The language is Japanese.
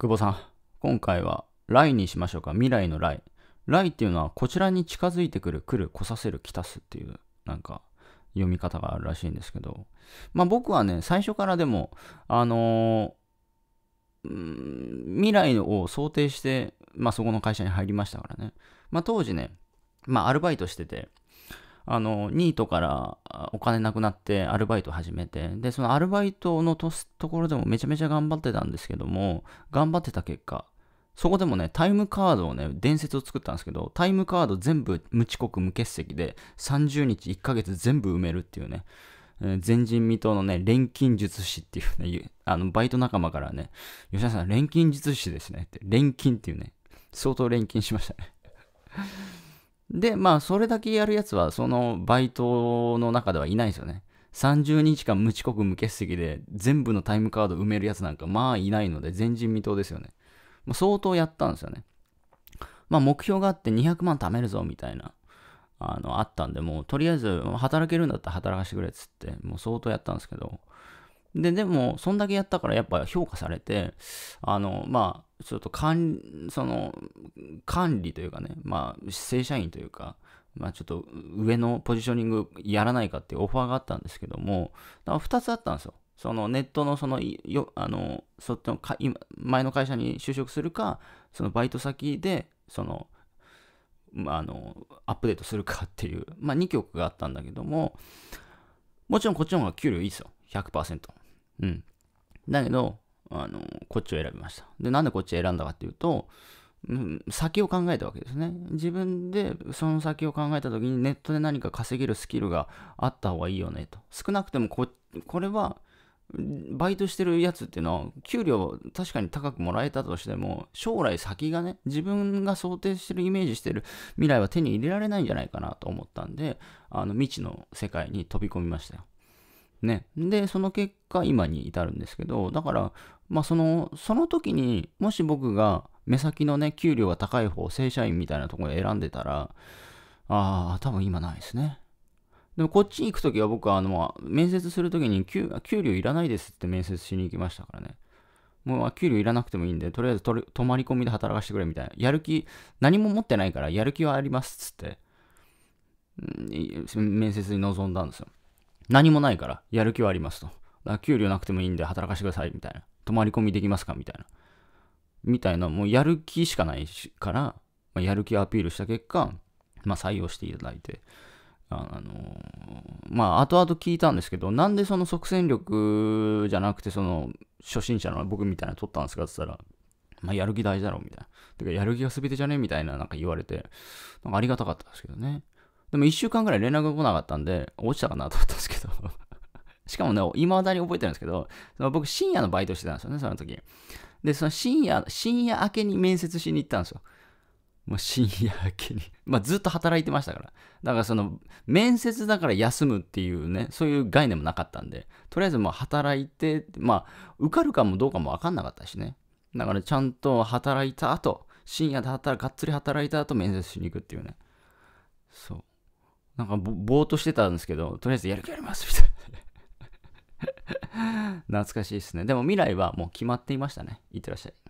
久保さん、今回は来にしましょうか。未来の来。来っていうのは、こちらに近づいてくる、来る、来させる、来たすっていう、なんか、読み方があるらしいんですけど、まあ僕はね、最初からでも、あのー、未来を想定して、まあそこの会社に入りましたからね。まあ当時ね、まあアルバイトしてて、あの、ニートからお金なくなってアルバイト始めて、で、そのアルバイトのとところでもめちゃめちゃ頑張ってたんですけども、頑張ってた結果、そこでもね、タイムカードをね、伝説を作ったんですけど、タイムカード全部無遅刻無欠席で、30日1ヶ月全部埋めるっていうね、前人未到のね、錬金術師っていうね、あの、バイト仲間からね、吉田さん、錬金術師ですねって、錬金っていうね、相当錬金しましたね。で、まあ、それだけやるやつは、そのバイトの中ではいないですよね。30日間無遅刻無欠席で全部のタイムカード埋めるやつなんかまあいないので前人未到ですよね。まあ、相当やったんですよね。まあ目標があって200万貯めるぞみたいな、あの、あったんで、もうとりあえず働けるんだったら働かせてくれっつって、もう相当やったんですけど、で、でも、そんだけやったからやっぱ評価されて、あの、まあ、ちょっと管、その、管理というかね、まあ、正社員というか、まあ、ちょっと上のポジショニングやらないかっていうオファーがあったんですけども、2つあったんですよ。そのネットのそのよ、あの、そっちのか今、前の会社に就職するか、そのバイト先で、その、まあ、あの、アップデートするかっていう、まあ、2曲があったんだけども、もちろんこっちの方が給料いいですよ。100%。うん。だけど、あの、こっちを選びました。で、なんでこっち選んだかっていうと、ん、先を考えたわけですね。自分でその先を考えた時にネットで何か稼げるスキルがあった方がいいよねと。少なくてもここれはバイトしてるやつっていうのは給料確かに高くもらえたとしても将来先がね自分が想定してるイメージしてる未来は手に入れられないんじゃないかなと思ったんであの未知の世界に飛び込みましたよ。ね。で、その結果、今に至るんですけど、だから、まあ、その、その時にもし僕が目先のね、給料が高い方、正社員みたいなところで選んでたら、ああ、多分今ないですね。でもこっちに行く時は僕はあの面接する時に給料いらないですって面接しに行きましたからね。もう給料いらなくてもいいんで、とりあえず泊まり込みで働かせてくれみたいな。やる気、何も持ってないからやる気はありますっつって、面接に臨んだんですよ。何もないから、やる気はありますと。だから給料なくてもいいんで働かしてください、みたいな。泊まり込みできますかみたいな。みたいな、もうやる気しかないから、まあ、やる気をアピールした結果、まあ、採用していただいて、あのまあ、後々聞いたんですけど、なんでその即戦力じゃなくて、その、初心者の僕みたいなの取ったんですかって言ったら、まあ、やる気大事だろ、うみたいな。てか、やる気が全てじゃねみたいな、なんか言われて、なんかありがたかったですけどね。でも1週間ぐらい連絡が来なかったんで、落ちたかなと思ったんですけど しかもね、未だに覚えてるんですけど、その僕深夜のバイトしてたんですよね、その時。で、その深夜、深夜明けに面接しに行ったんですよ。もう深夜明けに まあずっと働いてましたから。だからその、面接だから休むっていうね、そういう概念もなかったんで、とりあえずもう働いて、まあ受かるかもどうかもわかんなかったしね。だからちゃんと働いた後、深夜で働、がっつり働いた後面接しに行くっていうね。そう。なんかぼ、ぼーっとしてたんですけど、とりあえずやる気あります、みたいな。懐かしいですね。でも未来はもう決まっていましたね。いってらっしゃい。